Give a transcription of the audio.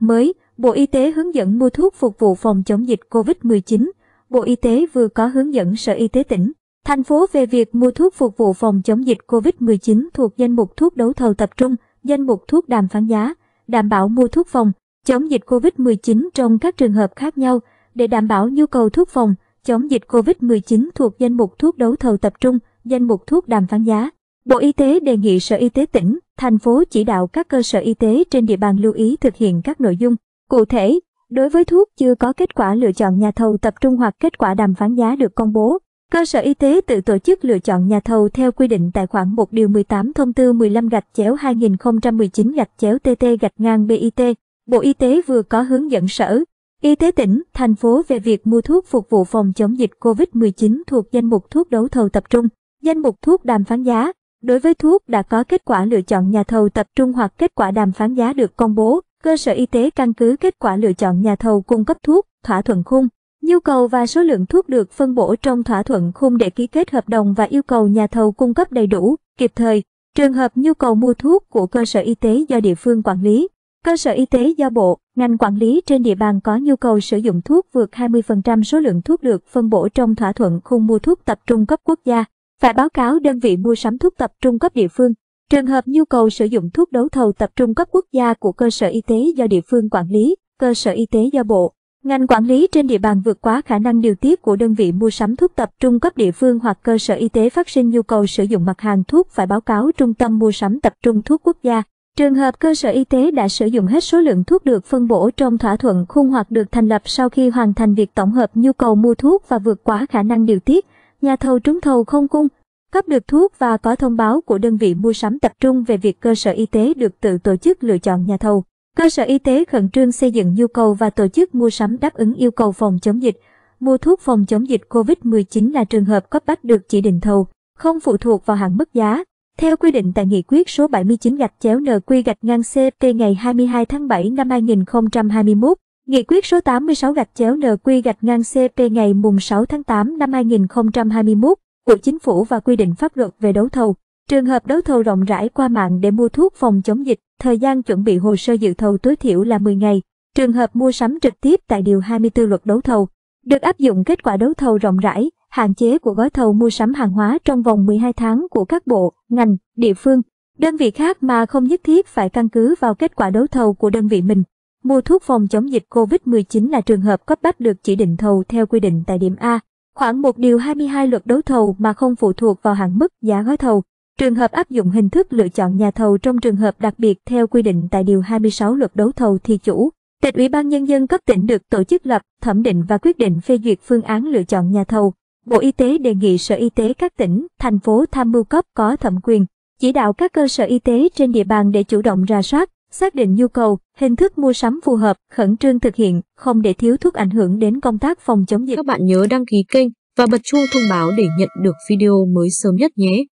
Mới, Bộ Y tế hướng dẫn mua thuốc phục vụ phòng chống dịch COVID-19. Bộ Y tế vừa có hướng dẫn Sở Y tế tỉnh, thành phố về việc mua thuốc phục vụ phòng chống dịch COVID-19 thuộc danh mục thuốc đấu thầu tập trung, danh mục thuốc đàm phán giá, đảm bảo mua thuốc phòng chống dịch COVID-19 trong các trường hợp khác nhau để đảm bảo nhu cầu thuốc phòng chống dịch COVID-19 thuộc danh mục thuốc đấu thầu tập trung, danh mục thuốc đàm phán giá. Bộ Y tế đề nghị Sở Y tế tỉnh thành phố chỉ đạo các cơ sở y tế trên địa bàn lưu ý thực hiện các nội dung. Cụ thể, đối với thuốc chưa có kết quả lựa chọn nhà thầu tập trung hoặc kết quả đàm phán giá được công bố, cơ sở y tế tự tổ chức lựa chọn nhà thầu theo quy định tại khoản 1 điều 18 thông tư 15 gạch chéo 2019 gạch chéo TT gạch ngang BIT. Bộ Y tế vừa có hướng dẫn sở Y tế tỉnh, thành phố về việc mua thuốc phục vụ phòng chống dịch COVID-19 thuộc danh mục thuốc đấu thầu tập trung, danh mục thuốc đàm phán giá, Đối với thuốc đã có kết quả lựa chọn nhà thầu tập trung hoặc kết quả đàm phán giá được công bố, cơ sở y tế căn cứ kết quả lựa chọn nhà thầu cung cấp thuốc, thỏa thuận khung. Nhu cầu và số lượng thuốc được phân bổ trong thỏa thuận khung để ký kết hợp đồng và yêu cầu nhà thầu cung cấp đầy đủ, kịp thời. Trường hợp nhu cầu mua thuốc của cơ sở y tế do địa phương quản lý, cơ sở y tế do bộ, ngành quản lý trên địa bàn có nhu cầu sử dụng thuốc vượt 20% số lượng thuốc được phân bổ trong thỏa thuận khung mua thuốc tập trung cấp quốc gia phải báo cáo đơn vị mua sắm thuốc tập trung cấp địa phương. Trường hợp nhu cầu sử dụng thuốc đấu thầu tập trung cấp quốc gia của cơ sở y tế do địa phương quản lý, cơ sở y tế do bộ, ngành quản lý trên địa bàn vượt quá khả năng điều tiết của đơn vị mua sắm thuốc tập trung cấp địa phương hoặc cơ sở y tế phát sinh nhu cầu sử dụng mặt hàng thuốc phải báo cáo trung tâm mua sắm tập trung thuốc quốc gia. Trường hợp cơ sở y tế đã sử dụng hết số lượng thuốc được phân bổ trong thỏa thuận khung hoặc được thành lập sau khi hoàn thành việc tổng hợp nhu cầu mua thuốc và vượt quá khả năng điều tiết, nhà thầu trúng thầu không cung, cấp được thuốc và có thông báo của đơn vị mua sắm tập trung về việc cơ sở y tế được tự tổ chức lựa chọn nhà thầu. Cơ sở y tế khẩn trương xây dựng nhu cầu và tổ chức mua sắm đáp ứng yêu cầu phòng chống dịch. Mua thuốc phòng chống dịch COVID-19 là trường hợp cấp bách được chỉ định thầu, không phụ thuộc vào hạn mức giá. Theo quy định tại Nghị quyết số 79 gạch chéo NQ gạch ngang cp ngày 22 tháng 7 năm 2021, Nghị quyết số 86 gạch chéo NQ gạch ngang CP ngày mùng 6 tháng 8 năm 2021 của Chính phủ và quy định pháp luật về đấu thầu. Trường hợp đấu thầu rộng rãi qua mạng để mua thuốc phòng chống dịch, thời gian chuẩn bị hồ sơ dự thầu tối thiểu là 10 ngày. Trường hợp mua sắm trực tiếp tại Điều 24 luật đấu thầu, được áp dụng kết quả đấu thầu rộng rãi, hạn chế của gói thầu mua sắm hàng hóa trong vòng 12 tháng của các bộ, ngành, địa phương, đơn vị khác mà không nhất thiết phải căn cứ vào kết quả đấu thầu của đơn vị mình. Mua thuốc phòng chống dịch COVID-19 là trường hợp cấp bách được chỉ định thầu theo quy định tại điểm A, khoảng 1 điều 22 luật đấu thầu mà không phụ thuộc vào hạn mức giá gói thầu. Trường hợp áp dụng hình thức lựa chọn nhà thầu trong trường hợp đặc biệt theo quy định tại điều 26 luật đấu thầu thì chủ, tịch Ủy ban Nhân dân cấp tỉnh được tổ chức lập, thẩm định và quyết định phê duyệt phương án lựa chọn nhà thầu. Bộ Y tế đề nghị Sở Y tế các tỉnh, thành phố tham mưu cấp có thẩm quyền, chỉ đạo các cơ sở y tế trên địa bàn để chủ động ra soát, xác định nhu cầu, hình thức mua sắm phù hợp, khẩn trương thực hiện, không để thiếu thuốc ảnh hưởng đến công tác phòng chống dịch. Các bạn nhớ đăng ký kênh và bật chuông thông báo để nhận được video mới sớm nhất nhé.